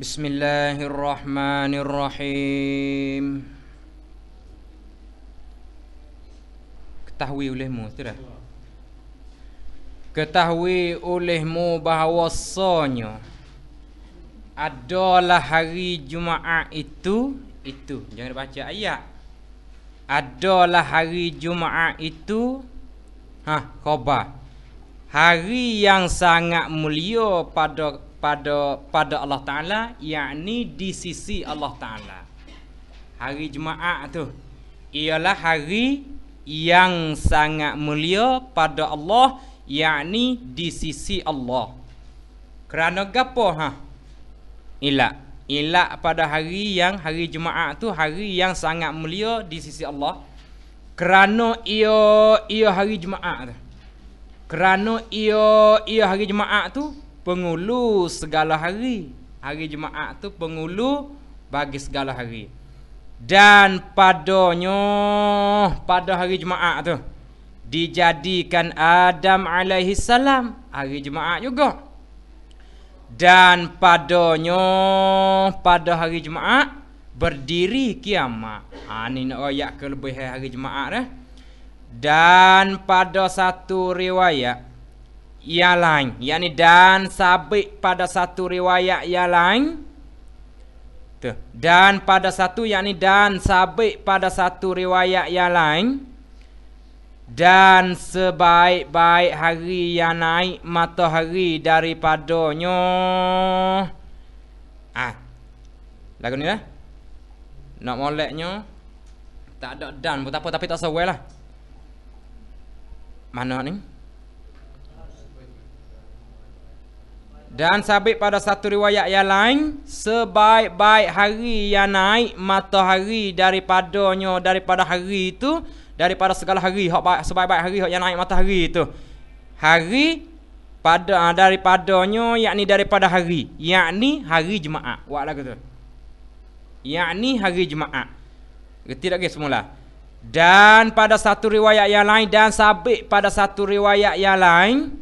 بسم الله الرحمن الرحيم ketahui olehmu sudah ketahui olehmu bahawasanya adalah hari Jumaat itu itu jangan baca ayat adalah hari Jumaat itu ha khabar hari yang sangat mulia pada pada pada Allah Taala yakni di sisi Allah Taala hari jumaat tu ialah hari yang sangat mulia pada Allah yakni di sisi Allah kerana gapo ha ila ila pada hari yang hari jumaat tu hari yang sangat mulia di sisi Allah kerana ia ia hari jumaat tu kerana ia ia hari jumaat tu pengulu segala hari hari jumaat tu pengulu bagi segala hari dan padanya pada hari jumaat tu dijadikan Adam alaihi salam hari jumaat juga dan padanya pada hari jumaat berdiri kiamat ha ni nak ke lebih hari jemaat dah dan pada satu riwayat yang ialain yakni dan sabit pada satu riwayat yang lain. tu dan pada satu yakni dan sabit pada satu riwayat yang lain. dan sebaik-baik hari yang naik matahari daripadanya ah lagu ni lah nak moleknya tak ada dan pun tak apa tapi tak sawai lah mana ni Dan sabit pada satu riwayat yang lain Sebaik-baik hari yang naik matahari daripadanya Daripada hari itu Daripada segala hari Sebaik-baik hari yang naik matahari itu Hari pada ah, daripadanya yakni daripada hari yakni hari jemaah buat lagu yakni hari jemaah reti lagi semula dan pada satu riwayat yang lain dan sabit pada satu riwayat yang lain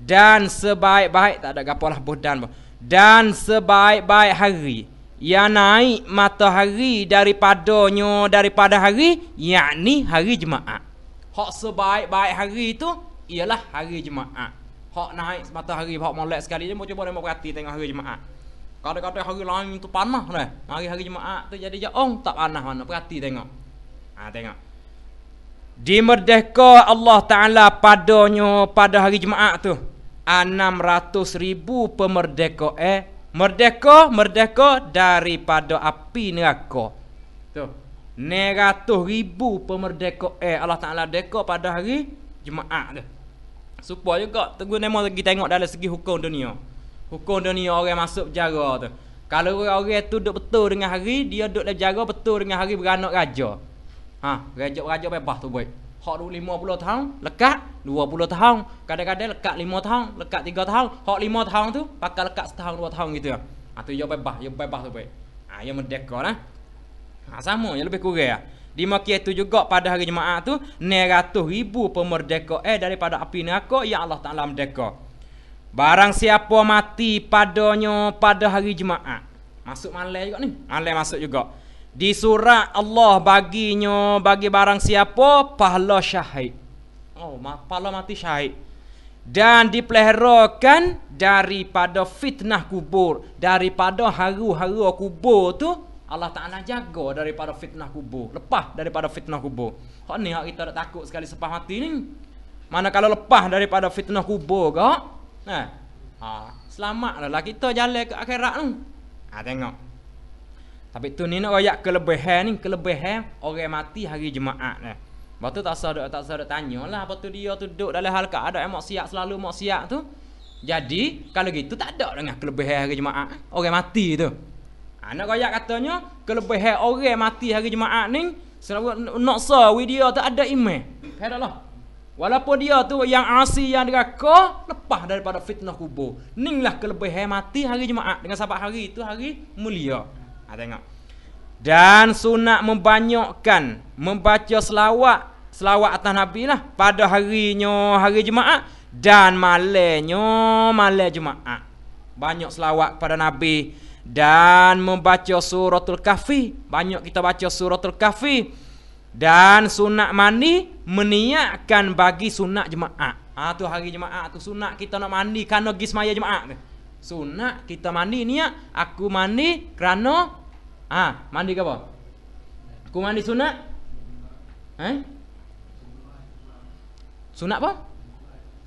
dan sebaik-baik tak ada gapo lah bodan pun. Dan sebaik-baik hari yang naik matahari daripadanya daripada hari yakni hari jemaah. Hak sebaik-baik hari itu ialah hari jemaah. Hak naik matahari hak molek sekali je mau cuba nak perhati tengok hari jemaah. Kadang-kadang hari lain tu panah dah. Hari-hari Jumaat tu jadi jaong tak panah mana perhati tengok. Ah ha, tengok. Di dimerdeka Allah Ta'ala padanya pada hari Jumaat tu enam ratus ribu pemerdeka eh merdeka merdeka daripada api neraka tu neratus ribu pemerdeka eh Allah Ta'ala deka pada hari Jumaat tu supaya juga tunggu nama lagi tengok dalam segi hukum dunia hukum dunia orang masuk penjara tu kalau orang tu duduk betul dengan hari dia duduk dalam penjara betul dengan hari beranak raja Ha, raja-raja bebas tu baik. Hak duk 50 tahun, lekat 20 tahun, kadang-kadang lekat 5 tahun, lekat 3 tahun, hak 5 tahun tu pakai lekat setahun 2 tahun gitu. Ya. Ha, tu dia bebas, dia bebas tu baik. Ha, dia merdeka lah. Ha, sama, dia lebih kurang lah. Di Mekah itu juga pada hari jemaah tu 900 ribu pemerdeka eh daripada api neraka yang Allah Taala merdeka. Barang siapa mati padanya pada hari jemaah Masuk malam juga ni. Malam masuk juga di surat Allah baginya bagi barang siapa pahala syahid oh ma- pahala mati syahid dan dipeleherakan daripada fitnah kubur daripada haru-haru kubur tu Allah tak nak jaga daripada fitnah kubur lepas daripada fitnah kubur kok ni kita tak takut sekali sepah mati ni mana kalau lepas daripada fitnah kubur kok nah ha selamatlah kita jalan ke akhirat tu ha tengok tapi tu ni nak royak kelebihan ni, kelebihan orang mati hari Jumaat ni. Lepas tu tak sadar tak sadar tanyalah apa tu dia tu duduk dalam hal ada yang maksiat selalu maksiat tu. Jadi kalau gitu tak ada lah dengan kelebihan hari Jumaat orang mati tu. Anak ha, royak katanya kelebihan orang mati hari Jumaat ni selalu nak sah dia tak ada iman. Padahal Walaupun dia tu yang asli yang neraka lepas daripada fitnah kubur. Ninglah kelebihan mati hari Jumaat dengan sebab hari itu hari mulia. Ha, tengok. Dan sunat membanyakkan membaca selawat selawat atas Nabi lah pada harinya hari Jumaat dan malenyo malam Jumaat. Banyak selawat pada Nabi dan membaca suratul kafi Banyak kita baca suratul kafi Dan sunat mandi meniakkan bagi sunat jemaat. Ah ha, tu hari jemaat tu sunat kita nak mandi kan pergi semaya jemaat tu. Sunat kita mandi niat ya, aku mandi kerana ha mandi ke apa? Aku mandi sunat. Eh? Sunat apa?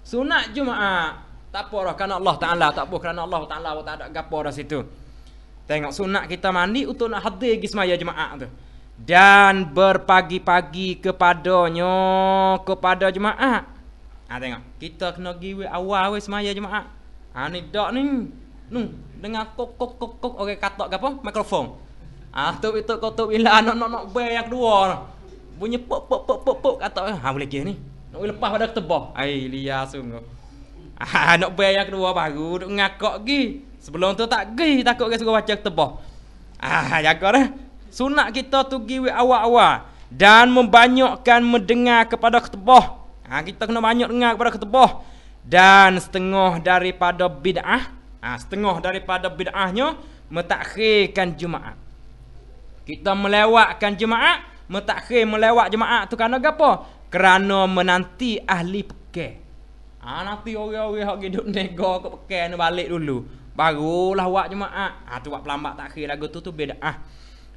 Sunat Jumaat. Tak apa dah kerana Allah Taala, tak apa kerana Allah Taala tak ada gapo dah situ. Tengok sunat kita mandi untuk nak hadir pergi semaya Jumaat tu. Dan berpagi-pagi kepadanya kepada Jumaat. Ha tengok, kita kena pergi awal-awal semaya jemaah. Ani ah, dok ni. Nung dengar kok kok kok kok orang okay, katok apa? Mikrofon. Ah tu itu kok tu bila anak nak nak bayar yang kedua. Bunyi pop pop pop pop pop katok. Ha boleh kira ni. Nak lepas pada ketebah. Ai lia sungguh. Ah nak bayar yang kedua baru duk ngakok gi. Sebelum tu tak gi takut orang suruh baca ketebah. Ah jaga dah. Sunat kita tu gi awal-awal dan membanyakkan mendengar kepada ketebah. Ha ah, kita kena banyak dengar kepada ketebah dan setengah daripada bid'ah ah setengah daripada bid'ahnya mentakhirkan jumaat kita melewatkan jumaat mentakhir melewat jumaat tu kerana apa kerana menanti ahli pekan Ah nanti orang-orang yang duduk nego ke pekan balik dulu barulah buat jumaat ha, tu buat pelambat takhir lagu tu tu bid'ah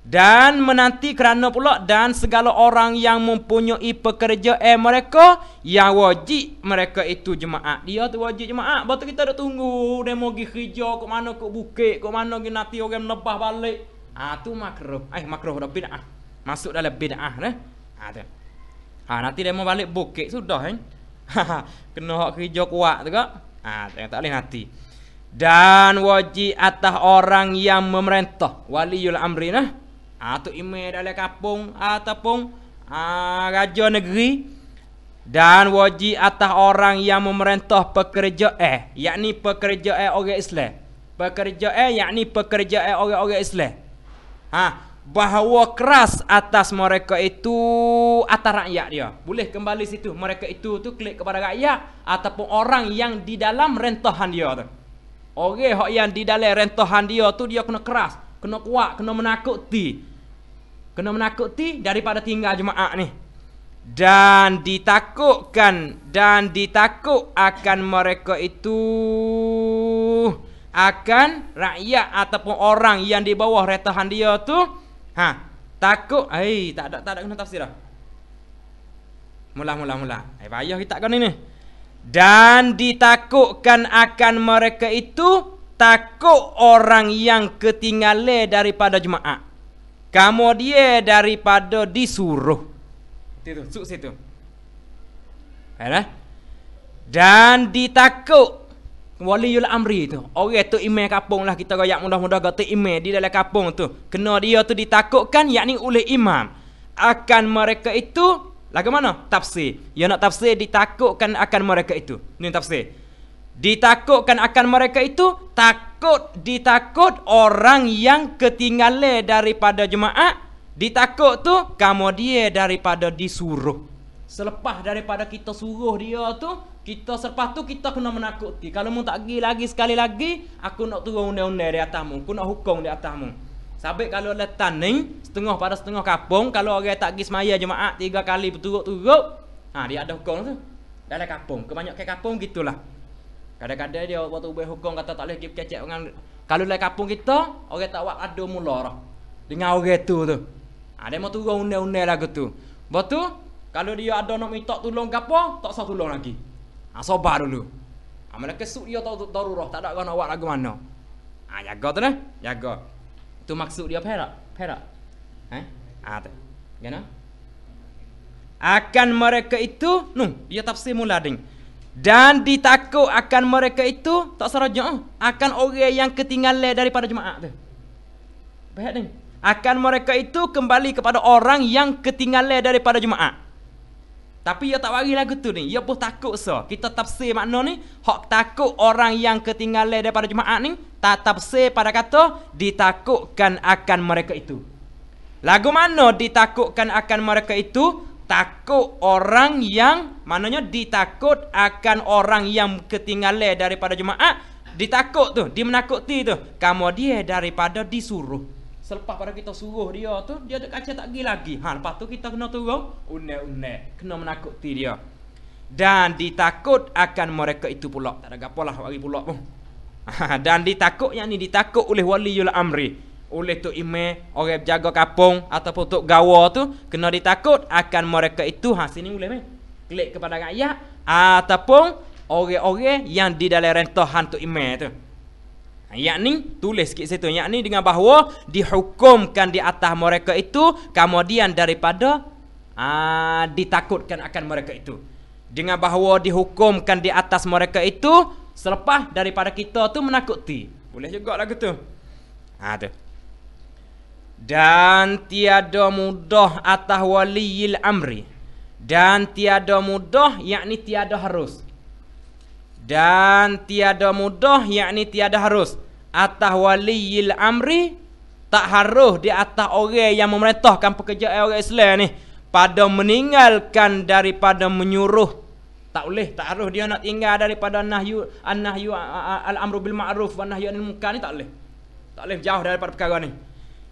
dan menanti kerana pula dan segala orang yang mempunyai pekerja eh mereka yang wajib mereka itu jemaat dia tu wajib jemaat betul kita dah tunggu dia mau pergi kerja ke mana ke bukit ke mana ke nanti orang menebah balik ah tu makruh eh makruh dah ah masuk dalam bid'ah eh ah tu ha, nanti dia mau balik bukit sudah eh ha, kena hak kerja kuat tu kak ah tak boleh nanti dan wajib atas orang yang memerintah waliul amri nah eh? Atuk ah, Imeh dalam kampung ataupun ah, uh, ah, raja negeri dan wajib atas orang yang memerintah pekerja eh yakni pekerja eh orang Islam pekerja eh yakni pekerja eh orang-orang Islam ha bahawa keras atas mereka itu atas rakyat dia boleh kembali situ mereka itu tu klik kepada rakyat ataupun orang yang di dalam rentahan dia tu orang yang di dalam rentahan dia tu dia kena keras kena kuat kena menakuti kena menakuti daripada tinggal jemaah ni dan ditakutkan dan ditakut akan mereka itu akan rakyat ataupun orang yang di bawah retahan dia tu ha takut ai tak ada tak ada guna tafsir dah mula mula mula ai payah kita kan ini dan ditakutkan akan mereka itu takut orang yang ketinggalan daripada jemaah kamu dia daripada disuruh. Itu suk situ. Ada? Dan ditakut waliul amri itu. Orang tu imam kampung lah kita royak mudah-mudah gapo imam di dalam kampung tu. Kena dia tu ditakutkan yakni oleh imam akan mereka itu lagi mana? Tafsir. Yang nak tafsir ditakutkan akan mereka itu. Ini tafsir. Ditakutkan akan mereka itu Takut ditakut orang yang ketinggalan daripada jemaah Ditakut tu kamu dia daripada disuruh Selepas daripada kita suruh dia tu kita selepas tu kita kena menakuti. Kalau mu tak pergi lagi sekali lagi, aku nak turun undai-undai di atasmu. Aku nak hukum di atasmu. Sabit kalau letan ni, setengah pada setengah kapung. kalau orang tak pergi semaya jemaah tiga kali berturut-turut, ha, dia ada hukum tu. Dalam kapung, Kebanyakan kapung gitulah. Kadang-kadang dia waktu ubah hukum kata tak boleh pergi cacat dengan kalau lain kampung kita, orang tak buat ado mula lah. Dengan orang tu tu. Ha, dia mau turun undang-undang lagu tu. Lepas kalau dia ada nak minta tolong ke tak usah tolong lagi. Ha, sabar dulu. Ha, mana kesuk dia tak darurah, tak ada orang nak buat lagu mana. Ha, jaga tu lah, jaga. Tu maksud dia perak, perak. Eh, Ha, ha tu. Kenapa? Akan mereka itu, nung, dia tafsir mula dengan. Dan ditakut akan mereka itu tak seraja akan orang yang ketinggalan daripada jemaah tu. Baik ni. Akan mereka itu kembali kepada orang yang ketinggalan daripada jemaah. Tapi ia tak wari lagu tu ni. Ia pun takut so. Kita tafsir makna ni. Hak takut orang yang ketinggalan daripada jemaah ni. Tak tafsir pada kata. Ditakutkan akan mereka itu. Lagu mana ditakutkan akan mereka itu takut orang yang maknanya ditakut akan orang yang ketinggalan daripada jemaah ditakut tu dia menakuti tu kamu dia daripada disuruh selepas pada kita suruh dia tu dia tak kaca tak pergi lagi ha lepas tu kita kena turun unek-unek kena menakuti dia dan ditakut akan mereka itu pula tak ada gapalah bagi pula pun ha, dan ditakut yang ni ditakut oleh waliul amri oleh tu Ime, orang berjaga kapung ataupun Tok Gawa tu kena ditakut akan mereka itu ha sini boleh meh. Klik kepada rakyat ataupun orang-orang yang di dalam rentah hantu Ime tu. Ha, yang ni tulis sikit situ Yang ni dengan bahawa Dihukumkan di atas mereka itu Kemudian daripada aa, ha, Ditakutkan akan mereka itu Dengan bahawa dihukumkan di atas mereka itu Selepas daripada kita tu menakuti Boleh juga lah ha, tu. Ha dan tiada mudah atah waliyil amri dan tiada mudah yakni tiada harus dan tiada mudah yakni tiada harus Atah waliyil amri tak harus di atas orang yang memerintahkan pekerjaan orang Islam ni pada meninggalkan daripada menyuruh tak boleh tak harus dia nak tinggal daripada nahyu an nahyu al amru bil ma'ruf wa nahyu anil munkar ni tak boleh tak boleh jauh daripada perkara ni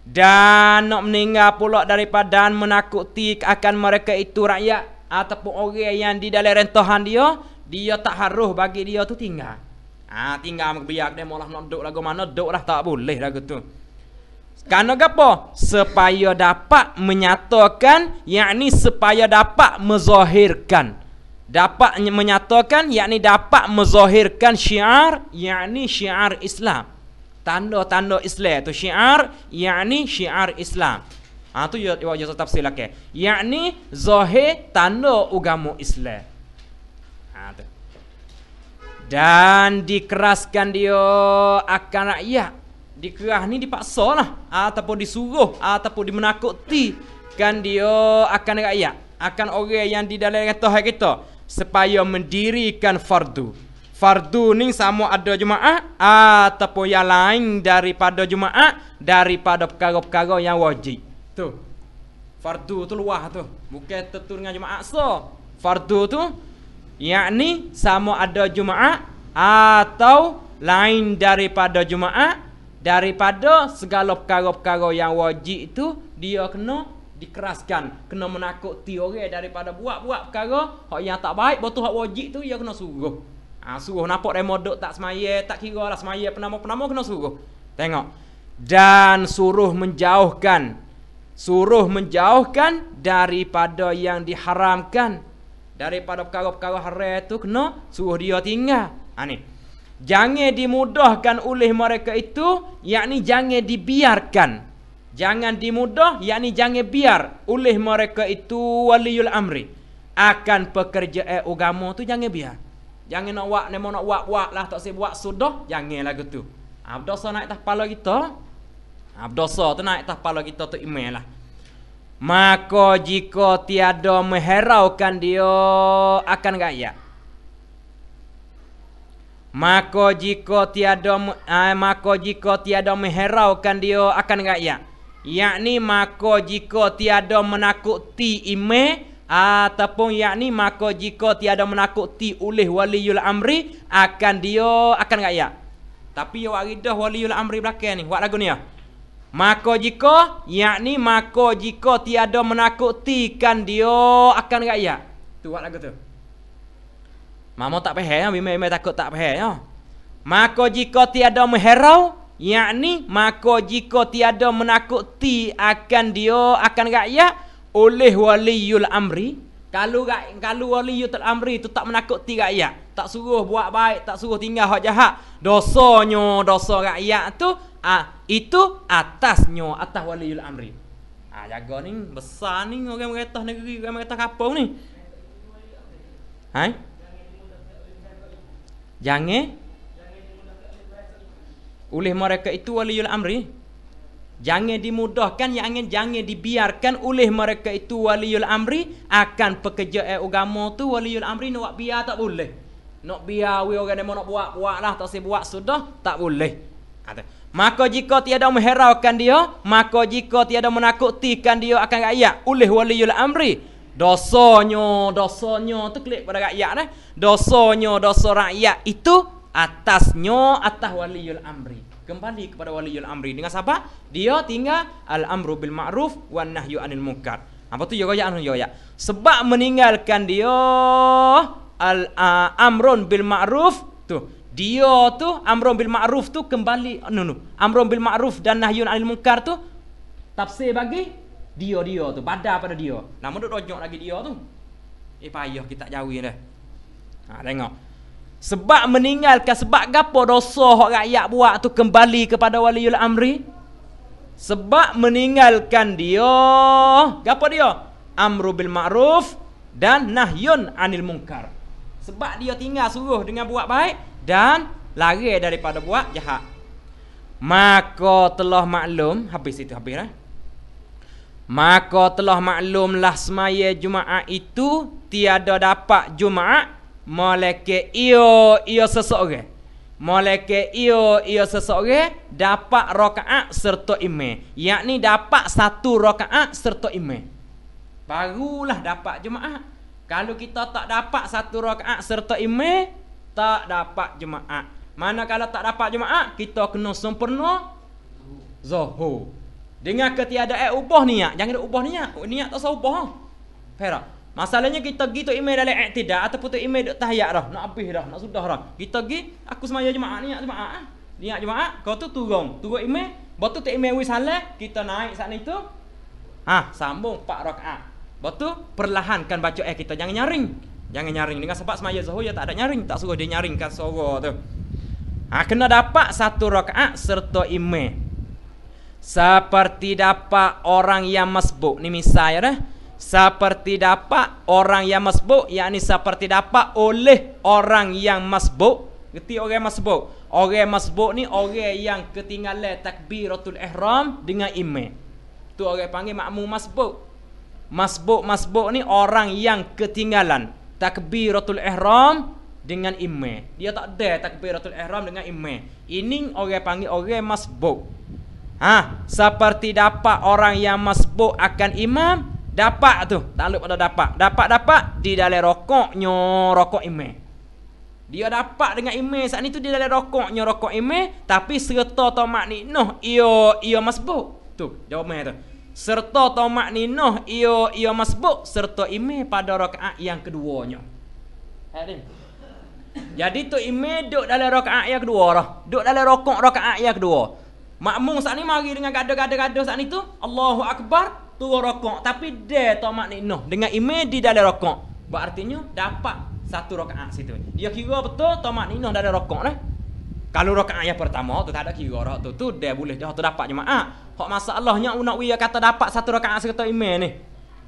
dan nak meninggal pula daripada dan menakuti akan mereka itu rakyat ataupun orang yang di dalam rentahan dia, dia tak harus bagi dia tu tinggal. Ah ha, tinggal biar dia malah nak duduk lagu mana duduk lah tak boleh lagu tu. Karena apa? Supaya dapat menyatakan yakni supaya dapat mezahirkan dapat menyatakan yakni dapat mezahirkan syiar yakni syiar Islam tanda-tanda Islam tu syiar yakni syiar Islam. Ha tu ya wa ya, jasa ya, tafsir ke. Yakni zahir tanda agama Islam. Ha tu. Dan dikeraskan dia akan rakyat. Dikerah ni dipaksa lah ataupun disuruh ataupun dimenakuti kan dia akan rakyat akan orang yang di dalam kata kita supaya mendirikan fardu fardu ni sama ada jumaat ataupun yang lain daripada jumaat daripada perkara-perkara yang wajib. Tu. Fardu tu luah tu. Bukan tertu dengan jemaah so. Fardu tu yakni sama ada jumaat atau lain daripada jumaat daripada segala perkara-perkara yang wajib itu dia kena dikeraskan kena menakut orang daripada buat-buat perkara hak yang tak baik betul hak wajib tu dia kena suruh Ha, suruh nampak dia modok tak semaya, tak kira lah semaya penama-penama kena suruh. Tengok. Dan suruh menjauhkan. Suruh menjauhkan daripada yang diharamkan. Daripada perkara-perkara haram itu kena suruh dia tinggal. Ha, ni. Jangan dimudahkan oleh mereka itu, yakni jangan dibiarkan. Jangan dimudah, yakni jangan biar oleh mereka itu waliul amri. Akan pekerjaan agama tu jangan biar. Jangan nak buat, nak nak buat, buat lah. Tak sebab buat, sudah. Jangan lagu tu. Abdosa naik atas kepala kita. Abdosa tu naik tak kepala kita tu iman lah. Maka jika tiada meheraukan dia akan gaya. Maka jika tiada eh, maka jika tiada meheraukan dia akan gaya. Yakni maka jika tiada menakuti iman ataupun yakni maka jika tiada menakuti oleh waliul amri akan dia akan ya? tapi ya wak ridah waliul amri belakang ni wak lagu ni ya maka jika yakni maka jika tiada menakuti kan dia akan rakyat tu wak lagu tu mama tak faham ya memang takut tak faham ya maka jika tiada menherau yakni maka jika tiada menakuti akan dia akan rakyat oleh waliul amri kalau kalau waliul amri tu tak menakuti rakyat tak suruh buat baik tak suruh tinggal hak jahat dosanya dosa rakyat tu ah itu atasnya atas waliul amri ah jaga ni besar ni orang meretas negeri orang meretas kampung ni hai jangan oleh mereka itu waliul amri Jangan dimudahkan yang angin jangan dibiarkan oleh mereka itu waliul amri akan pekerja eh, agama tu waliul amri nak biar tak boleh. Nak biar we orang demo nak buat buatlah tak sibuk buat sudah tak boleh. Kata. Maka jika tiada mengheraukan dia, maka jika tiada menakutikan dia akan rakyat oleh waliul amri. dosonyo dosonyo tu klik pada rakyat eh. Dosanya, dosa rakyat itu atasnya atas waliul amri kembali kepada waliul amri dengan siapa? Dia tinggal al amru bil ma'ruf wan nahyu anil munkar. Apa ha, tu yoga ya anu yoga? Sebab meninggalkan dia al amrun bil ma'ruf tu. Dia tu amrun bil ma'ruf tu kembali anu anu. Amrun bil ma'ruf dan nahyu anil munkar tu tafsir bagi dia dia tu pada pada dia. Namun duk rojok lagi dia tu. Eh payah kita jauhi dah. Ha tengok. Sebab meninggalkan sebab gapo dosa hok rakyat buat tu kembali kepada waliul amri? Sebab meninggalkan dia, gapo dia? Amru bil ma'ruf dan nahyun anil munkar. Sebab dia tinggal suruh dengan buat baik dan lari daripada buat jahat. Maka telah maklum habis itu habis lah. Maka telah maklumlah semaya Jumaat itu tiada dapat Jumaat Malaika iyo iyo seseorang. Malaika iyo iyo seseorang dapat rokaat serta ime, Yakni dapat satu rokaat serta ime. Barulah dapat jemaah. Kalau kita tak dapat satu rokaat serta ime, tak dapat jemaah. Mana kalau tak dapat jemaah, kita kena sempurna zuhur. Dengan ketiadaan ubah niat, jangan ada ubah niat. Niat tak sah ubah. Ha? Perak. Masalahnya kita pergi tu email dalam iktidak ataupun tu email duk tahiyat dah. Nak habis dah, nak sudah dah. Kita pergi, aku semaya jemaah ni, niat jemaah ah. Niat jemaah, kau tu turun. Turun email, Batu tu email we salah, kita naik saat itu. Ha, sambung 4 rakaat. Batu perlahankan baca eh kita jangan nyaring. Jangan nyaring dengan sebab semaya Zuhur ya tak ada nyaring, tak suruh dia nyaringkan suara tu. Ha, kena dapat satu rakaat serta email. Seperti dapat orang yang masbuk. Ni misalnya. dah. Eh? seperti dapat orang yang masbuk yakni seperti dapat oleh orang yang masbuk Gerti orang masbuk Orang masbuk ni orang yang ketinggalan takbiratul ihram dengan imam Tu orang panggil makmum masbuk Masbuk-masbuk ni orang yang ketinggalan takbiratul ihram dengan imam Dia tak ada takbiratul ihram dengan imam Ini orang panggil orang masbuk Ha, seperti dapat orang yang masbuk akan imam Dapat tu, tak lupa pada dapat. Dapat-dapat di dalam rokoknya rokok ime. Dia dapat dengan ime. saat ni tu di dalam rokoknya rokok ime. tapi serta tomat ni noh ia ia masbuk. Tu, jawabnya tu. Serta tomat ni noh ia ia masbuk serta imej pada rokaat yang keduanya. Hadin. Jadi tu ime duk dalam rokaat yang kedua dah. Duk dalam rokok rokaat yang kedua. Makmum saat ni mari dengan gaduh-gaduh-gaduh saat ni tu Allahu Akbar turun rokok tapi dia tak makna dengan imej di dalam rokok artinya dapat satu rakaat situ dia kira betul tak makna dalam rokok lah kalau rakaat yang pertama tu tak ada kira rak tu tu dia boleh dia tu dapat jemaah hak masalahnya unak wi kata dapat satu rakaat serta imej ni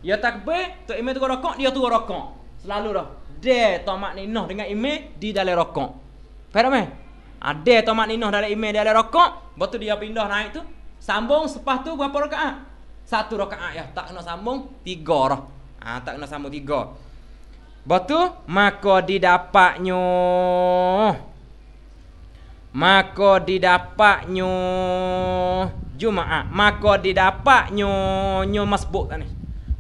Ya takbir, tu imej tu rokok, dia tu rokok. Selalu dah. Dia tomat ninoh dengan imej di dalam rokok. Faham meh? Ah, ada tomat ninoh dalam imej di dalam rokok, betul dia pindah naik tu. Sambung sepas tu berapa rakaat? satu rakaat ya tak kena sambung tiga lah ha, tak kena sambung tiga Batu maka didapatnya maka didapatnya Jumaat maka didapatnya nyo masbuk tadi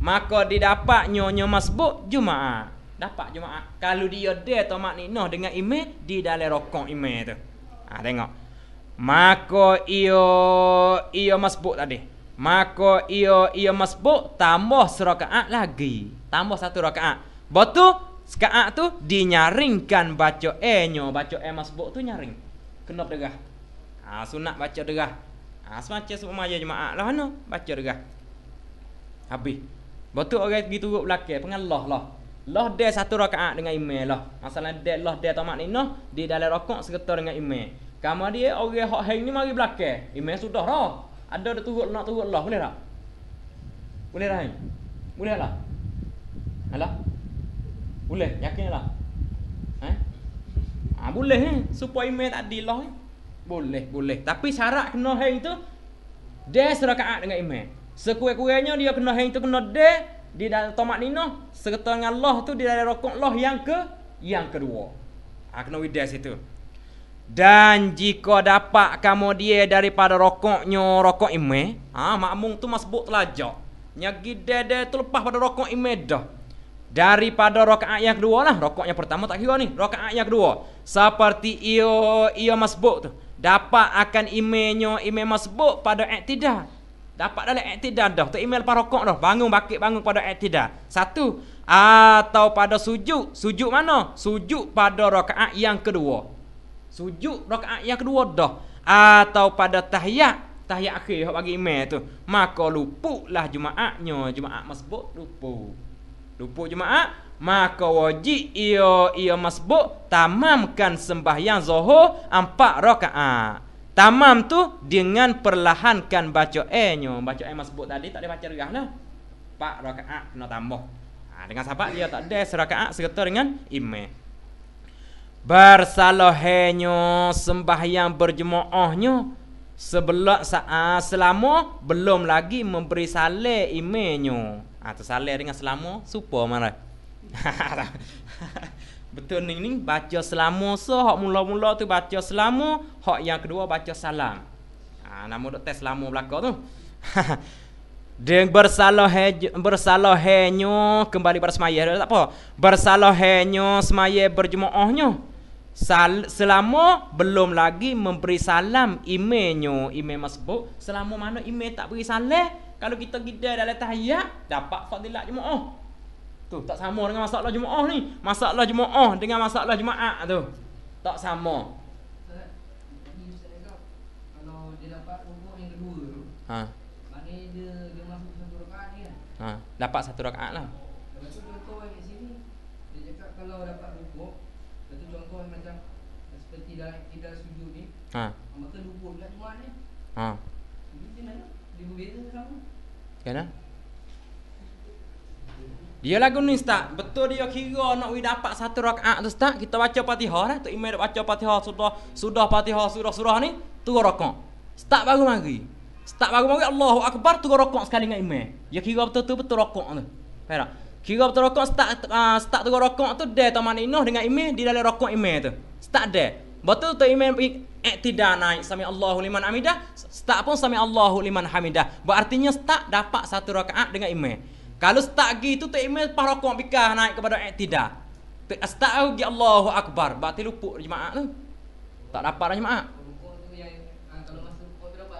maka didapatnya nyo masbuk Jumaat dapat Jumaat kalau dia dia to mak ni, noh dengan imej di dalam rokok imej tu ah ha, tengok maka ia ia masbuk tadi Maka ia ia masbuk tambah serakaat lagi. Tambah satu rakaat. Batu sekaat tu dinyaringkan baca e nyo baca e masbuk tu nyaring. Kena berderah. Ah ha, sunat baca derah. Ah ha, semacam semua aja jemaah lah mana baca derah. Habis. Batu orang pergi turun belakang pengallah lah. Lah dia satu rakaat dengan imam lah. Masalah dia lah dia tamak ni noh di dalam rakaat serta dengan imam. Kamu dia orang hak hang ni mari belakang. Imam sudah dah. Ada dia turut nak turut lah Boleh tak? Boleh tak? Boleh lah Alah? Boleh, yakin lah eh Ha, boleh eh? Supaya email tak di lah eh? Boleh, boleh Tapi syarat kena hang tu Dia serakaat dengan ime Sekurang-kurangnya dia kena hang tu kena dia Dia dalam tomat nino Serta dengan Allah tu dia dalam rokok Allah yang ke Yang kedua Ha, kena with dia situ dan jika dapat kamu dia daripada rokoknya rokok ime, ha, makmung tu masbuk telajak. Nyagi dede tu lepas pada rokok ime dah. Daripada lah. rokok ayak dua lah. Rokoknya pertama tak kira ni. rokok ayak dua, Seperti ia, ia masbuk tu. Dapat akan imenya ime masbuk pada tidak, Dapat dalam tidak dah. Tu ime lepas rokok dah. Bangun bakit bangun pada tidak, Satu. Atau pada sujud. Sujud mana? Sujud pada rokaat yang kedua sujud rakaat yang kedua dah atau pada tahiyat tahiyat akhir hok bagi imam tu maka lupuklah jumaatnya jumaat masbuk lupu lupu jumaat maka wajib ia ia masbuk tamamkan sembahyang zuhur empat rakaat tamam tu dengan perlahankan baca nya baca e masbuk tadi tak ada baca gerah lah empat rakaat kena tambah ha, dengan sahabat dia tak ada serakaat serta dengan imam bersalahnya sembahyang berjemaahnya sebelah saat selama belum lagi memberi saleh imenyo atau ha, saleh dengan selama supo mana betul ni ni baca selama so hak mula-mula tu baca selama hak yang kedua baca salam ha, nama dok tes selama belaka tu Dengan bersalah bersalahnya kembali pada semaya tak apa bersalahnya semaya berjemaahnya Sal, selama belum lagi memberi salam imenyo ime masbuk selama mana ime tak beri salam kalau kita gida dalam tahiyat dapat fadilat oh tu tak sama dengan masalah oh ni masalah oh dengan masalah jemaah tu tak sama kalau dapat ha satu rakaat ha dapat satu rakaat lah kalau dapat tidak tidak setuju Ha. Ah, ha. Jadi mana? Dia lagu ni ustaz, betul dia kira nak we dapat satu rakaat tu ustaz, kita baca Fatihah lah, tok imam dak baca Fatihah sudah sudah Fatihah sudah surah ni, turun rakaat. Start baru mari. Start baru mari Allahu akbar turun rakaat sekali dengan imam. Dia kira betul tu betul rakaat tu. Faham tak? Kira betul rakaat start ah, uh, start turun rakaat tu dia taman inah dengan imam di dalam rakaat imam tu. Start dia. Betul tu imam iktidar naik sami Allahu liman hamidah, start pun sami Allahu liman hamidah. Berartinya start dapat satu rakaat dengan imam. Kalau start gitu tu imam pas rakaat bikah naik kepada iktidar. Tu start lagi Allahu akbar, berarti lupuk jemaah tu. Tak dapat dah jemaah.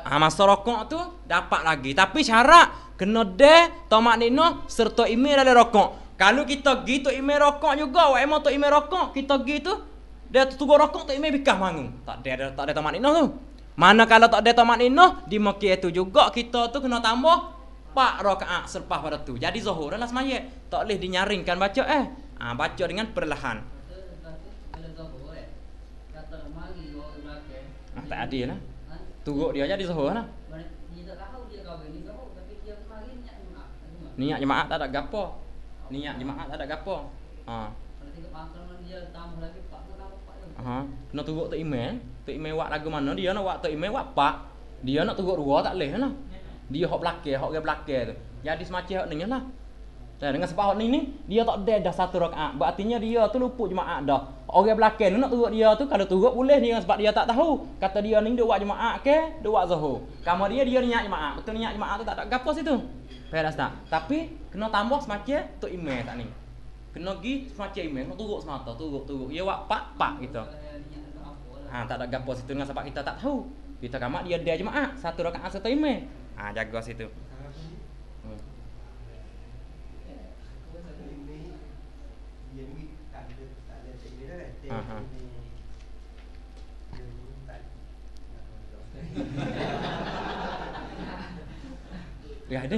Ah masa rokok tu dapat lagi tapi syarat kena deh, tomak nino serta imej dari rokok. Kalau kita gitu imej rokok juga, wae mau tu imej rokok kita gitu dia tunggu rokok tak imeh bikah mangung. Tak ada tak ada tamat inah tu. Mana kalau tak ada tamat inah di Mekah itu juga kita tu kena tambah pak rakaat selepas pada tu. Jadi zuhur lah semaya. Tak boleh dinyaringkan baca eh. ha, baca dengan perlahan. Ah, eh. eh. tak ada lah. Tunggu dia jadi di Zohor lah. Niat jemaah tak ada gapo. Niat jemaah tak ada gapo. Ha. Nanti ke pantang dia tambah lagi Ha? Kena turuk tak imeh. Eh? Tak imeh wak lagu mana dia nak wak tak imeh wak pak. Dia nak turuk dua tak leh lah. Dia hok belake, hok ge belake tu. Jadi semacam ni ninya lah. Dan dengan sebab hok ni dia tak ada dah satu rakaat. Berartinya dia tu luput jemaah dah. Orang belake nak turuk dia tu kalau turuk boleh dia sebab dia tak tahu. Kata dia ni dia wak jemaah ke, dia wak zuhur. Kamu dia dia niat jemaah. Betul niat jemaah tu tak ada gapo situ. Peras tak? Tapi kena tambah semacam tu imeh tak ni kena gi semacam email nak turuk semata turuk turuk ya wak pak pak gitu ha tak ada gapo situ dengan sebab kita tak tahu kita kama dia dia cuma ah satu rakaat ah, satu email ha jaga situ Ya, ada.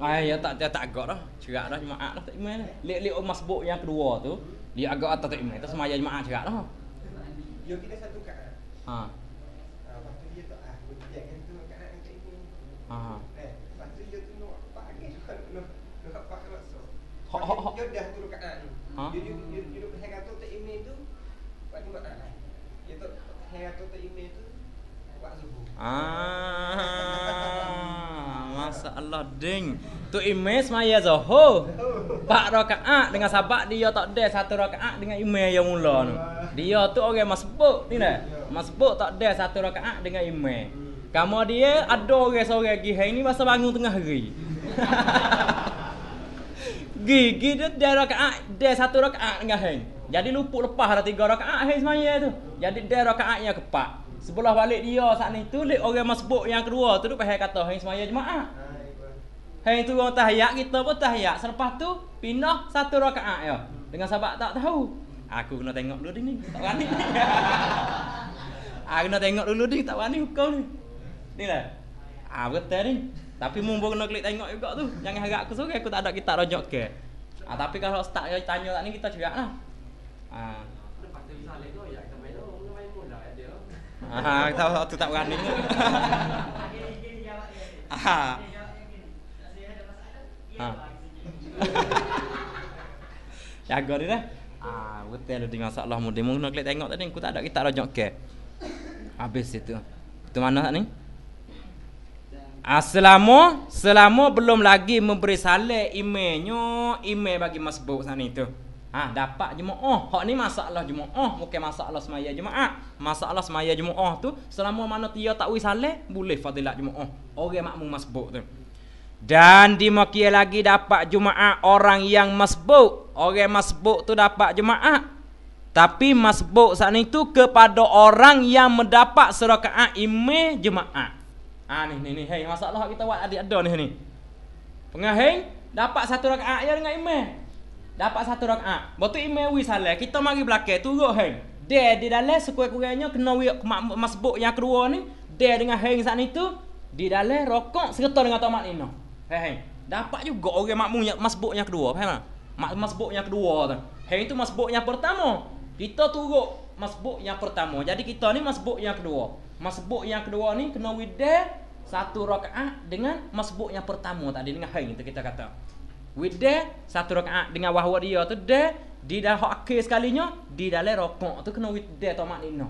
Ai ya tak tak agak dah. Cerak dah jemaah dah tak iman dah. Lek-lek umat sebut yang kedua tu, dia agak atas tak iman. Tak semaya jemaah cerak dah. Dia kita satu kat. Ha. Waktu ah, dia tak ah, dia kan tu kat nak tak iman. Ha. Waktu ha. eh, dia tu nak pagi juga nak nak pak rasa. Ha ha. Dia dah turun kat anu. Ha. Dia dia dia duk hang atas tak iman tu. Waktu buat ah. Dia tu hang atas tak iman tu. Waktu subuh. Ah. Allah ding. Tu imej semaya zoho. Pak rokaat dengan sahabat dia tak ada satu rokaat dengan imej yang mula tu. Dia tu orang masbuk ni dah. Masbuk tak ada satu rokaat dengan imej. Kamu dia ada orang seorang lagi hari ni masa bangun tengah hari. Gigi dia dia rokaat, dia satu rokaat dengan hang. Jadi lupuk lepas ada tiga rakaat hari semaya tu. Jadi dia rakaat yang keempat. Sebelah balik dia saat ni tu orang masbuk yang kedua tu duk kata hari semaya jemaah. Ha. Hari tu orang tahiyat, kita pun tahiyat. Selepas tu, pindah satu rakaat ya. Dengan sahabat tak tahu. Aku kena tengok dulu ni. Tak berani. Aku kena tengok dulu ni. Tak berani hukum ni. Ni lah. Ah, betul ni. Tapi mumpu kena klik tengok juga tu. Jangan harap aku suruh. Aku tak ada kita rojok ke. Ah, tapi kalau start kita tanya tak ni, kita cuba lah. Ah. Ah, tahu tu tak berani. Ah. Ha. Jaga dia dah. Ah, betul dia dengan salah mudi. Mungkin nak tengok tadi aku tak ada kita rajak ke. Habis itu. Itu mana ni? Ah, selama belum lagi memberi salat imannya, iman bagi masbuk sana itu. Ha, dapat jemaah. Hak ni masalah jemaah, bukan masalah semaya jemaah. Masalah semaya jemaah tu selama mana dia tak wis salat, boleh fadilat jemaah. Orang makmum masbuk tu. Dan di dimakia lagi dapat jumaat orang yang masbuk. Orang masbuk tu dapat jumaat. Tapi masbuk saat itu kepada orang yang mendapat serakaat ime jumaat. Ha ni ni ni hey masalah kita buat adik ada ni ni. Pengahin dapat satu rakaat ya dengan ime. Dapat satu rakaat. Botu ime wi salah. Kita mari belakang turun hang. Dia di dalam sekurang-kurangnya kena wi masbuk yang kedua ni, dia dengan hang saat itu di dalam rokok serta dengan tomat ini. Faham? Dapat juga orang makmum yang masbuk yang kedua, faham tak? Mak masbuk yang kedua tu. Hang itu masbuk yang pertama. Kita turun masbuk yang pertama. Jadi kita ni masbuk yang kedua. Masbuk yang kedua ni kena wida satu rakaat dengan masbuk yang pertama tadi dengan hang itu kita kata. Wida satu rakaat dengan wahwa dia tu deh. di dah sekali sekalinya di dalam rokok tu kena wida to maknina.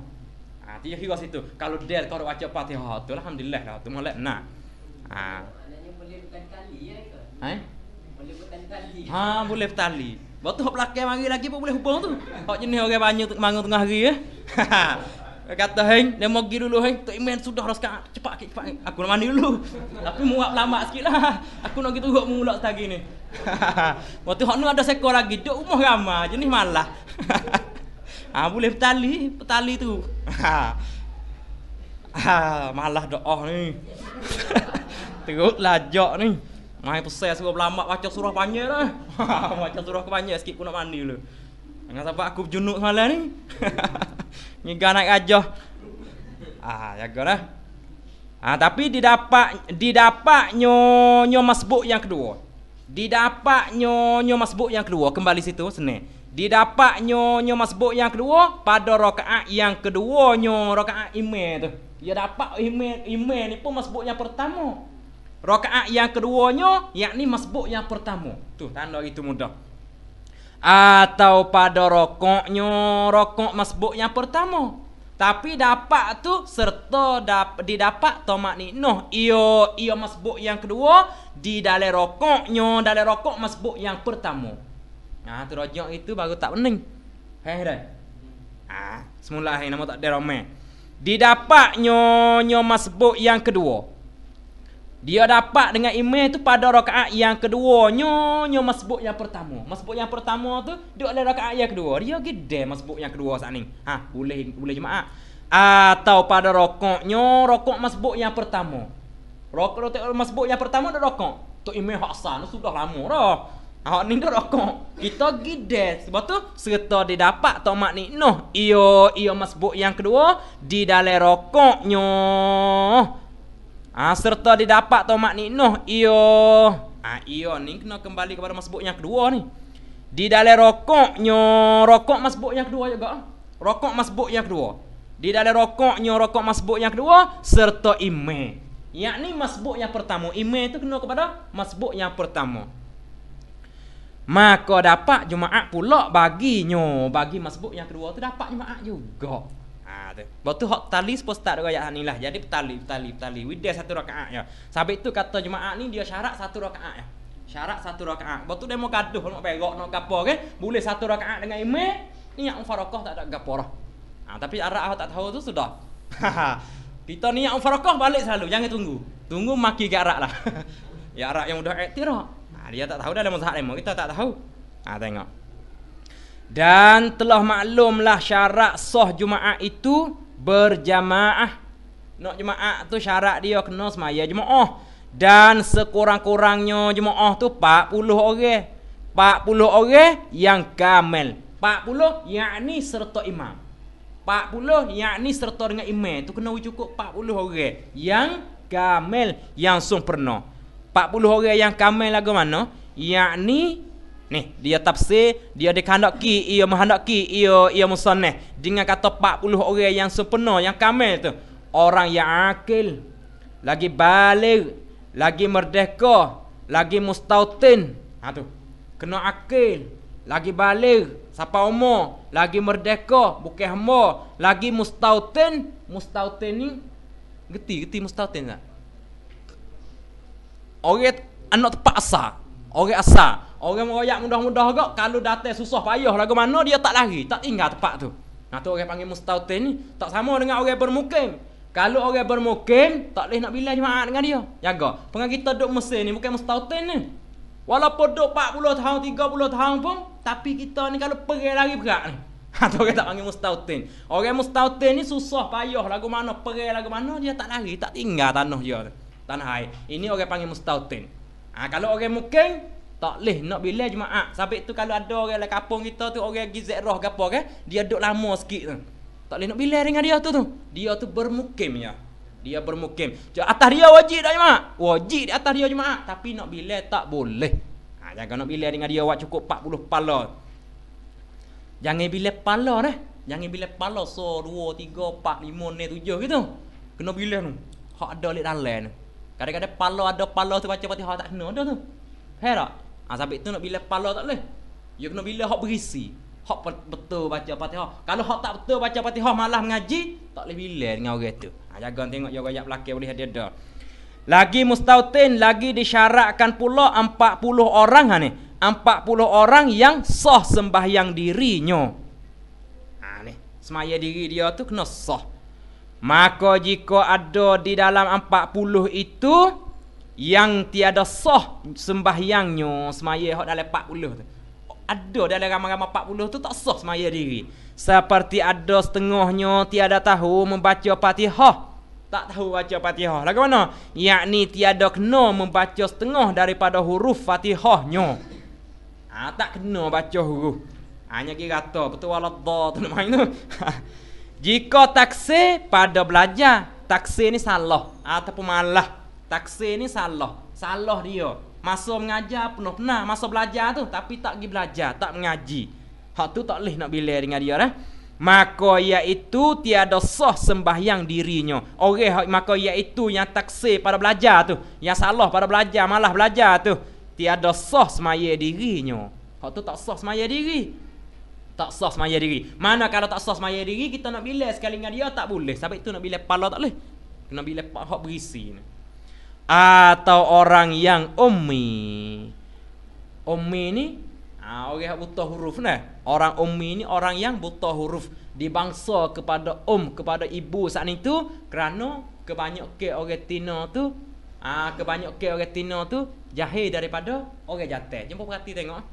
Ah ha, dia kira situ. Kalau dia kalau baca Fatihah tu alhamdulillah lah tu molek nah. Ha. Ah bukan tali ya, eh? Boleh bukan Ha, boleh tali. Bawa tu pelakai mari lagi pun boleh hubung tu. Hak jenis orang banyak tu mangung tengah hari ya. Kata hang, dia mau pergi dulu hang. Tok Iman sudah dah sekarang. Cepat ke cepat. Aku nak mandi dulu. Tapi muak lama sikitlah. Aku nak gitu hok mulak tadi ni. Waktu hok nu ada sekor lagi dok rumah ramah jenis malah. ah ha, boleh petali, petali tu. ah malah doa ni. Teruk lajak ni. Main pesel suruh lama baca surah banyak lah. baca surah ke panjang sikit pun nak mandi dulu. Jangan sampai aku berjunuk semalam ni. Ngigar naik rajah. Ah, jaga lah. Ah, tapi didapak didapak nyonya nyo masbuk yang kedua. didapak nyonya nyo masbuk yang kedua kembali situ sini, didapak nyonya nyo masbuk yang kedua pada rokaat yang kedua nyonya rokaat imam tu. Dia dapat imam imam ni pun masbuk yang pertama. Rakaat yang keduanya yakni masbuk yang pertama. Tu tanda itu mudah. Atau pada rokoknya rokok masbuk yang pertama. Tapi dapat tu serta dap, didapat tomat ni. Noh, ia, ia masbuk yang kedua di dalam rokoknya, dalam rokok masbuk yang pertama. Ha, tu rojok itu baru tak pening. Hei, dah. Ha, semula hei, nama tak ada ramai. Didapatnya, nyo masbuk yang kedua. Dia dapat dengan imam tu pada rakaat yang kedua Nyonya masbuk yang pertama Masbuk yang pertama tu Duk dalam rakaat yang kedua Dia gede masbuk yang kedua saat ni Ha boleh boleh jemaah Atau pada rokoknya Rokok masbuk yang pertama Rokok rotok masbuk yang pertama dia rokok Tok imam haksa tu sudah lama dah Awak ni dah rokok Kita gede Sebab tu Serta dia dapat tok mak ni Noh Iyo Iyo masbuk yang kedua Di dalam rokoknya ha, serta didapat tau makninuh ia ah, ha, iyo ni kena kembali kepada masbuk yang kedua ni di dalam rokoknya rokok masbuk yang kedua juga rokok masbuk yang kedua di dalam rokoknya rokok masbuk yang kedua serta ime ni masbuk yang pertama ime itu kena kepada masbuk yang pertama maka dapat jumaat pula baginya bagi masbuk yang kedua tu dapat jumaat juga Ha, tu. Waktu hak tali pun start dengan ayat ni lah. Jadi tali, tali, tali. Widah satu rakaat ya. Sampai tu kata jemaah ni dia syarat satu rakaat ya. Syarat satu rakaat. Waktu tu mau gaduh, nak berok, nak gapo kan. Boleh satu rakaat dengan imam. Ni yang farakah tak ada gapo lah. Ha, tapi arah awak tak tahu tu sudah. Kita ni yang farakah balik selalu. Jangan tunggu. Tunggu maki ke arah lah. ya arah yang sudah aktif lah. dia tak tahu dah dalam mazhab lemah. Kita tak tahu. Ha, tengok. Dan telah maklumlah syarat soh Jumaat itu berjamaah. Nak Jumaat tu syarat dia kena semaya Jumaat. Dan sekurang-kurangnya Jumaat tu 40 orang. 40 orang yang kamel. 40 yakni serta imam. 40 yakni serta dengan imam tu kena cukup 40 orang yang kamel yang sempurna. 40 orang yang kamel lagu mana? Yakni Nih dia tafsir, dia dikandaki, ia menghandaki, ia ia musanneh dengan kata 40 orang yang sempurna, yang kamil tu. Orang yang akil, lagi balik, lagi merdeka, lagi mustautin. Ha tu. Kena akil, lagi balik, siapa umur, lagi merdeka, bukan hamba, lagi mustautin, mustautin ni geti geti mustautin tak? Orang anak terpaksa Orang asal Orang meroyak mudah-mudah juga Kalau datang susah payah lagu mana Dia tak lari Tak tinggal tempat tu Nah tu orang panggil mustautin ni Tak sama dengan orang bermukim Kalau orang bermukim Tak boleh nak bilang jemaat dengan dia Jaga Pengen kita duduk mesin ni Bukan mustautin ni Walaupun duduk 40 tahun 30 tahun pun Tapi kita ni kalau pergi lari berat ni ha, tu orang tak panggil mustautin Orang mustautin ni susah payah lagu mana Pergi lagu mana Dia tak lari Tak tinggal tanah dia tu Tanah air Ini orang panggil mustautin Ha, kalau orang mukim tak leh nak bila jemaah. Sampai tu kalau ada orang dalam kampung kita tu orang pergi ziarah ke apa ke, dia duduk lama sikit tu. Tak leh nak bila dengan dia tu tu. Dia tu bermukimnya. Dia bermukim. Jadi atas dia wajib tak jemaah? Wajib di atas dia jemaah, tapi nak bila tak boleh. Ha, jangan nak bila dengan dia awak cukup 40 pala. Jangan bila pala dah. Jangan bila pala so 2 3 4 5 6 7 gitu. Kena bila tu. Hak ada lek dalan tu. Kadang-kadang palau ada palau tu baca Fatihah tak kena dah tu. Faham tak? Ha, sampai tu nak bila palau tak boleh. Ya kena bila hak berisi. Hak betul baca Fatihah. Kalau hak tak betul baca Fatihah malah mengaji, tak boleh bila dengan orang tu. Ha, jaga tengok yang rakyat belakang boleh ada dah. Lagi mustautin, lagi disyaratkan pula 40 orang ha, ni. 40 orang yang sah sembahyang dirinya. Ha, ni. Semaya diri dia tu kena sah. Maka jika ada di dalam empat puluh itu yang tiada sah sembahyangnya semaya hok empat puluh. tu. Ada dalam ramai-ramai puluh tu tak soh semaya diri. Seperti ada setengahnya tiada tahu membaca Fatihah. Tak tahu baca Fatihah. Lagi mana? Yakni tiada kena membaca setengah daripada huruf Fatihahnya. Ah ha, tak kena baca huruf. Hanya kira tu betul wala dha tu main tu. Jika taksi pada belajar, taksi ni salah ataupun malah. Taksi ni salah. Salah dia. Masa mengajar penuh pernah masa belajar tu tapi tak pergi belajar, tak mengaji. Hak tu tak boleh nak bila dengan dia lah. Maka iaitu tiada sah sembahyang dirinya. Orang okay, maka iaitu yang taksi pada belajar tu, yang salah pada belajar, malah belajar tu, tiada sah semaya dirinya. Hak tu tak sah semaya diri tak sah semaya diri. Mana kalau tak sah semaya diri kita nak bila sekali dengan dia tak boleh. Sampai itu nak bila pala tak boleh. Kena bila pak hok berisi ni. Atau orang yang ummi. Ummi ni ah orang yang buta huruf ni. Orang ummi ni orang yang buta huruf dibangsa kepada um kepada ibu saat itu tu kerana kebanyakan orang tina tu ah ha, kebanyakan orang tina tu jahil daripada orang jantan. Jumpa perhati tengok. Ha.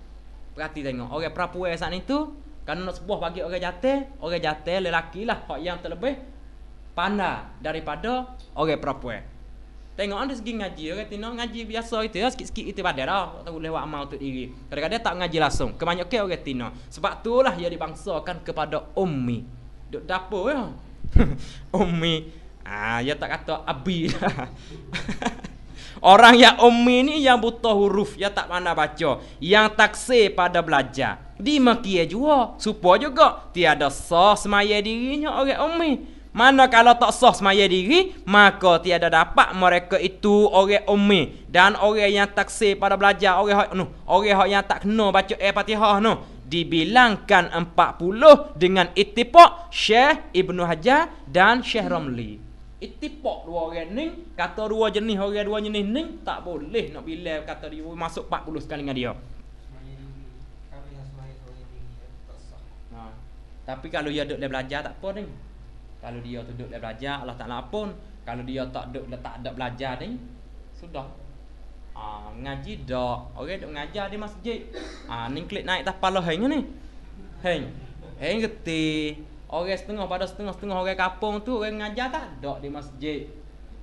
Perhati tengok. Orang perempuan saat itu kerana nak sebuah bagi orang jatuh Orang jatuh lelaki lah Hak yang terlebih Pandai daripada orang perempuan Tengok anda segi ngaji Orang tino ngaji biasa itu ya Sikit-sikit itu pada dah Tak boleh buat amal untuk diri Kadang-kadang tak ngaji langsung Kebanyakan orang tino Sebab tu lah dia dibangsakan kepada ummi Duk dapur ya Ummi Ah, ha, tak kata abi. Orang yang ummi ni yang butuh huruf, yang tak mana baca, yang taksir pada belajar. Di dimakia jua supo juga tiada sah semaya dirinya orang umi mana kalau tak sah semaya diri maka tiada dapat mereka itu orang umi dan orang yang tak taksir pada belajar orang hak noh orang hak yang tak kena baca eh Fatihah noh dibilangkan empat puluh dengan ittifaq Syekh Ibnu Hajar dan Syekh Ramli Itipok dua orang ni Kata dua jenis orang dua jenis ni Tak boleh nak bila kata dia Masuk 40 sekali dengan dia Tapi kalau dia duduk dia belajar tak apa ni. Kalau dia tu duduk dia belajar Allah Taala pun kalau dia tak duduk dia tak ada belajar ni sudah. Ah ngaji dak. Orang duk ngajar di masjid. Ah ni klik naik tas palah hang ni. heng, heng, geti. Orang setengah pada setengah-setengah orang kapung tu orang ngajar tak ada di masjid.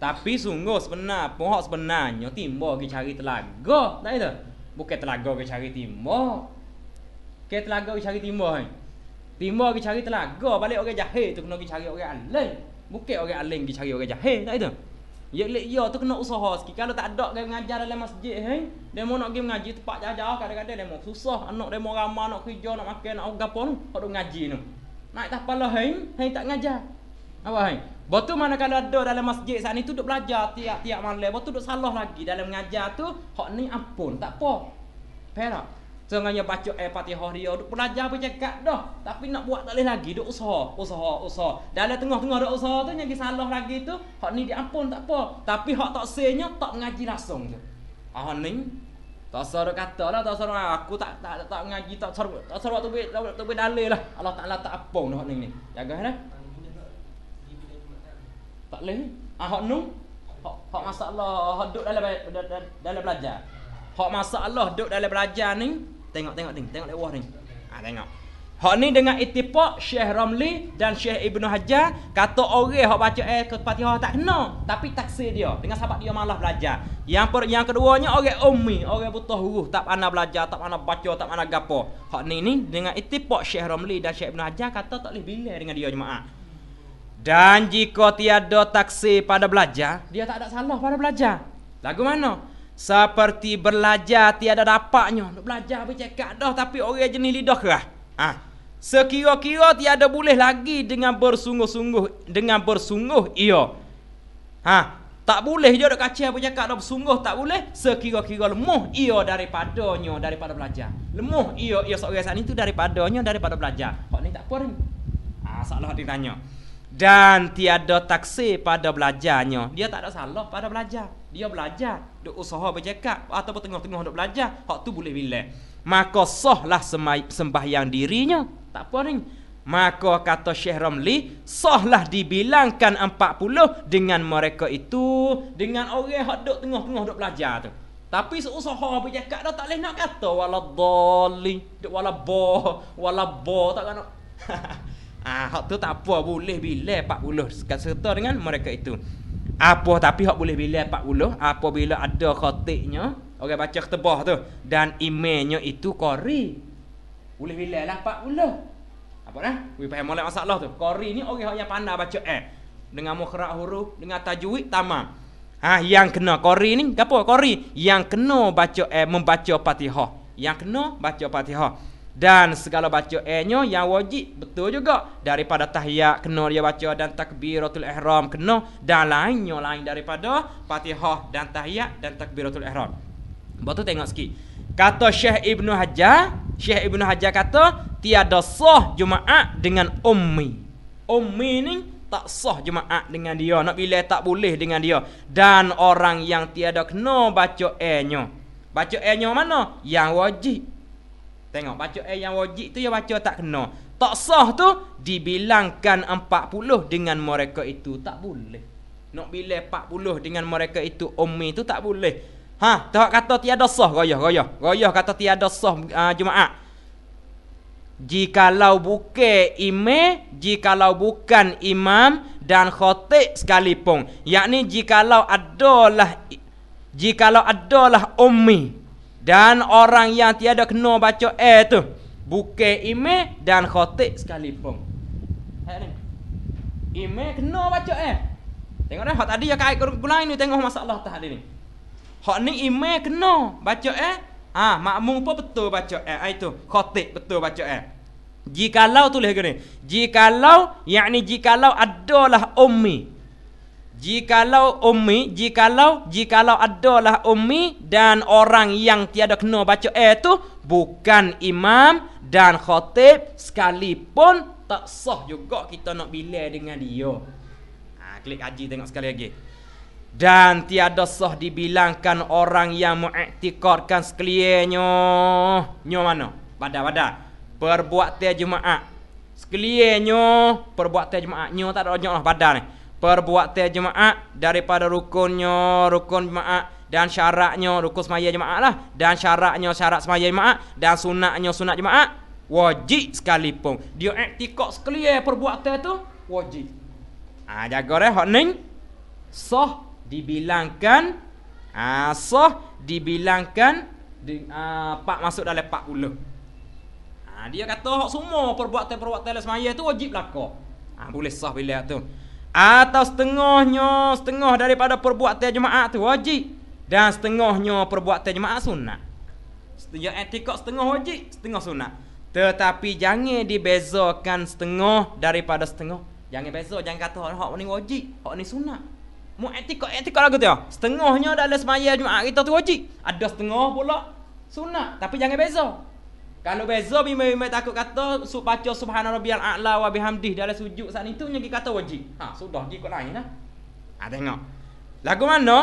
Tapi sungguh sebenar, pohon sebenarnya timba ke cari telaga. Tak itu. Bukan telaga ke cari timba. Ke telaga ke cari timba hang. Timba pergi cari telaga balik orang jahil tu kena pergi cari orang alim. Bukan orang alim pergi cari orang jahil, tak itu. Ya le, ya tu kena usaha sikit. Kalau tak ada gaya mengajar dalam masjid hei, eh, demo nak pergi mengaji tempat jauh-jauh kadang-kadang demo susah, anak demo ramah nak kerja, nak makan, nak gapo tu, hok duk ngaji tu. Naik tak pala hei, eh? hei tak ngajar. Apa hei? Betul mana kalau ada dalam masjid saat ni tu duk belajar tiap-tiap malam, betul duk salah lagi dalam mengajar tu, hok ni ampun, tak apa. Perak. Sengaja baca ayat Fatihah dia, duk belajar apa cakap dah. Tapi nak buat tak boleh lagi, duk usaha, usaha, usaha. Dalam tengah-tengah duk usaha tu nyagi salah lagi tu, hak ni diampun tak apa. Tapi hak tak senya tak ngaji langsung tu. Ah ni tak sero kata lah, tak sero ah, aku tak tak tak, tak ngaji tak sero tak sero tu buat tu buat dalil lah. Allah Taala tak ampun dah hak ni. Jaga dah. Eh? Tak leh. Ah hak nu hak hak masalah hak duk dalam dalam belajar. Hak masalah duk dalam belajar ni Tengok-tengok ni, tengok lewah ni. Ha ah, tengok. Hak ni dengan itifak Syekh Ramli dan Syekh Ibnu Hajar, kata orang hak baca eh Fatihah tak kena, tapi taksir dia dengan sahabat dia malah belajar. Yang per, yang keduanya orang ummi, orang buta huruf, tak pandai belajar, tak pandai baca, tak pandai gapo. Hak ni ni dengan itifak Syekh Ramli dan Syekh Ibnu Hajar kata tak boleh bila dengan dia jemaah. Dan jika tiada taksir pada belajar, dia tak ada salah pada belajar. Lagu mana? Seperti belajar tiada dapatnya. Belajar bercakap dah tapi orang jenis lidah kerah. Ha. Sekira-kira tiada boleh lagi dengan bersungguh-sungguh. Dengan bersungguh, iya. Ha. Tak boleh je dok kacih apa cakap dok sungguh tak boleh sekira-kira lemuh ia daripadanya daripada belajar. Lemuh ia ia seorang saat itu daripadanya daripada belajar. Kau ni tak apa ni. Ah salah ditanya. tanya dan tiada taksi pada belajarnya. Dia tak ada salah pada belajar. Dia belajar, dia usaha bercakap ataupun tengah-tengah nak belajar, hak tu boleh bilang. Maka sahlah sembahyang dirinya. Tak apa ni. Maka kata Syekh Ramli, sahlah dibilangkan 40 dengan mereka itu, dengan orang hak duk tengah-tengah duk belajar tu. Tapi seusaha apa cakap dah tak boleh nak kata wala dolly, wala boh, wala boh tak kena. Ah ha, hak tu tak apa boleh bilal 40 sekat serta dengan mereka itu. Apa tapi hak boleh bilal 40 apabila ada khatiknya orang okay, baca ketebah tu dan imannya itu qari. Boleh bilal lah 40. Apa dah? Wei paham molek masalah tu. Qari ni orang okay, yang pandai baca eh dengan mukhraq huruf dengan tajwid tamam. Ha yang kena qari ni apa? Qari yang kena baca eh membaca Fatihah. Yang kena baca Fatihah dan segala baca ehnya yang wajib betul juga daripada tahiyat kena dia baca dan takbiratul ihram kena dan lainnya lain daripada Fatihah dan tahiyat dan takbiratul ihram. Betul tu tengok sikit. Kata Syekh Ibnu Hajar, Syekh Ibnu Hajar kata tiada sah Jumaat dengan ummi. Ummi ni tak sah Jumaat dengan dia. Nak bila tak boleh dengan dia. Dan orang yang tiada kena baca ehnya. Baca ehnya mana? Yang wajib Tengok baca ayat yang wajib tu yang baca tak kena. Tak sah tu dibilangkan 40 dengan mereka itu tak boleh. Nak bila 40 dengan mereka itu ummi tu tak boleh. Ha, tak kata tiada sah gayah gayah. Gayah kata tiada sah uh, ah, jemaah. Jikalau bukan imam, jikalau bukan imam dan khatib sekalipun. Yakni jikalau adalah jikalau adalah ummi dan orang yang tiada kena baca eh tu Buka email dan khotik sekalipun Email kena baca eh Tengok dah, tadi yang kait kurang ni tengok masalah tahan ni Hak ni email kena baca eh Ah ha, makmum pun betul baca eh ha, itu khotik betul baca eh jikalau tulis gini jikalau yakni jikalau adalah ummi Jikalau ummi, jikalau, jikalau adalah ummi dan orang yang tiada kena baca eh tu bukan imam dan khatib sekalipun tak sah juga kita nak bila dengan dia. Ha, klik aji tengok sekali lagi. Dan tiada sah dibilangkan orang yang mu'atikarkan sekaliannya. Nyo mana? Pada pada. Perbuat terjemaah. Sekaliannya perbuat terjemaah. Nyo tak ada orang lah pada ni perbuatan jemaah daripada rukunnya rukun jemaah dan syaratnya rukun semaya jemaah lah dan syaratnya syarat semaya jemaah dan sunatnya sunat jemaah wajib sekalipun dia iktikad sekali eh, perbuatan tu wajib ah ha, jaga deh hak ning sah dibilangkan ah ha, sah dibilangkan di, ah ha, pak masuk dalam pak ah ha, dia kata hak semua perbuatan-perbuatan semaya tu wajib lakukan ha, ah boleh sah bila tu atau setengahnya Setengah daripada perbuatan jemaah tu wajib Dan setengahnya perbuatan jemaah sunnah Yang etikot eh, setengah wajib Setengah sunnah Tetapi jangan dibezakan setengah Daripada setengah Jangan beza Jangan kata hak ni wajib Hak ni sunnah Mu etikot eh, etikot eh, lagi tu ya. Setengahnya dalam semaya jemaah kita tu wajib Ada setengah pula Sunnah Tapi jangan beza kalau beza memang memang takut kata sub baca subhanarabbiyal a'la wa bihamdih dalam sujud saat itu nyagi kata wajib. Ha sudah gi ikut lain lah. Ha tengok. Lagu mana?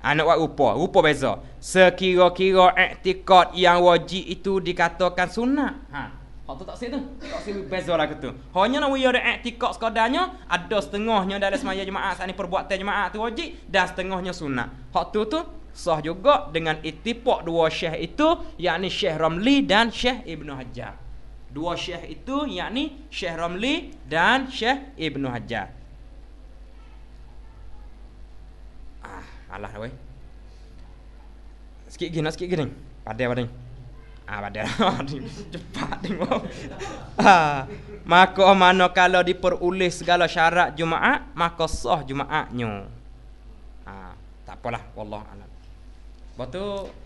Anak ha, buat rupa, rupa beza. Sekira-kira iktikad yang wajib itu dikatakan sunat. Ha. Hak tu tak sahih tu. Tak sahih beza lah kata. Hanya nak ada iktikad sekadarnya ada setengahnya dalam semaya jemaah saat ini perbuatan jemaah tu wajib dan setengahnya sunat. Hak tu tu sah juga dengan itipak dua syekh itu yakni Syekh Ramli dan Syekh Ibnu Hajar. Dua syekh itu yakni Syekh Ramli dan Syekh Ibnu Hajar. Ah, alah weh. Sikit gini, lah, sikit gini. Padah padah. Ah, padah. Lah. Cepat tengok. ah, maka mana kalau diperulis segala syarat Jumaat, maka sah Jumaatnya. Ah, tak apalah, wallah alam. Lepas tu